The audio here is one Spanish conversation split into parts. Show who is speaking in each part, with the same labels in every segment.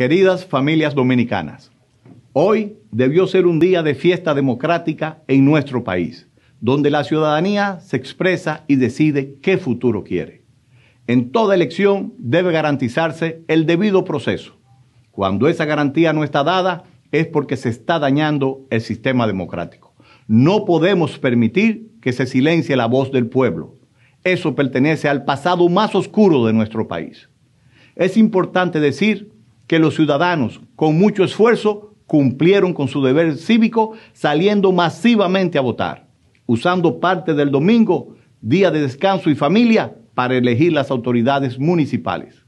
Speaker 1: Queridas familias dominicanas, hoy debió ser un día de fiesta democrática en nuestro país, donde la ciudadanía se expresa y decide qué futuro quiere. En toda elección debe garantizarse el debido proceso. Cuando esa garantía no está dada es porque se está dañando el sistema democrático. No podemos permitir que se silencie la voz del pueblo. Eso pertenece al pasado más oscuro de nuestro país. Es importante decir que los ciudadanos, con mucho esfuerzo, cumplieron con su deber cívico saliendo masivamente a votar, usando parte del domingo, día de descanso y familia, para elegir las autoridades municipales.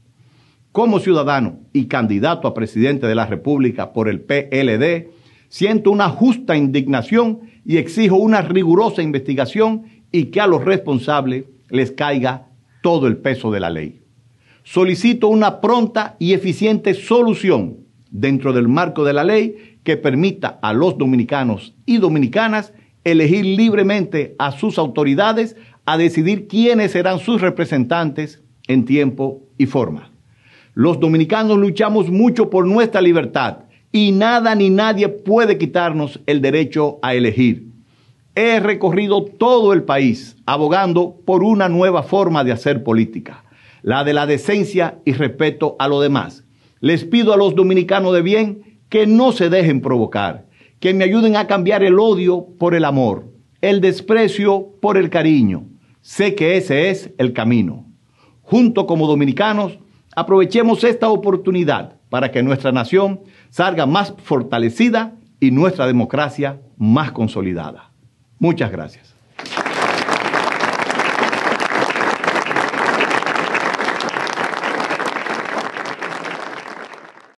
Speaker 1: Como ciudadano y candidato a presidente de la República por el PLD, siento una justa indignación y exijo una rigurosa investigación y que a los responsables les caiga todo el peso de la ley solicito una pronta y eficiente solución dentro del marco de la ley que permita a los dominicanos y dominicanas elegir libremente a sus autoridades a decidir quiénes serán sus representantes en tiempo y forma. Los dominicanos luchamos mucho por nuestra libertad y nada ni nadie puede quitarnos el derecho a elegir. He recorrido todo el país abogando por una nueva forma de hacer política la de la decencia y respeto a lo demás. Les pido a los dominicanos de bien que no se dejen provocar, que me ayuden a cambiar el odio por el amor, el desprecio por el cariño. Sé que ese es el camino. Junto como dominicanos, aprovechemos esta oportunidad para que nuestra nación salga más fortalecida y nuestra democracia más consolidada. Muchas gracias.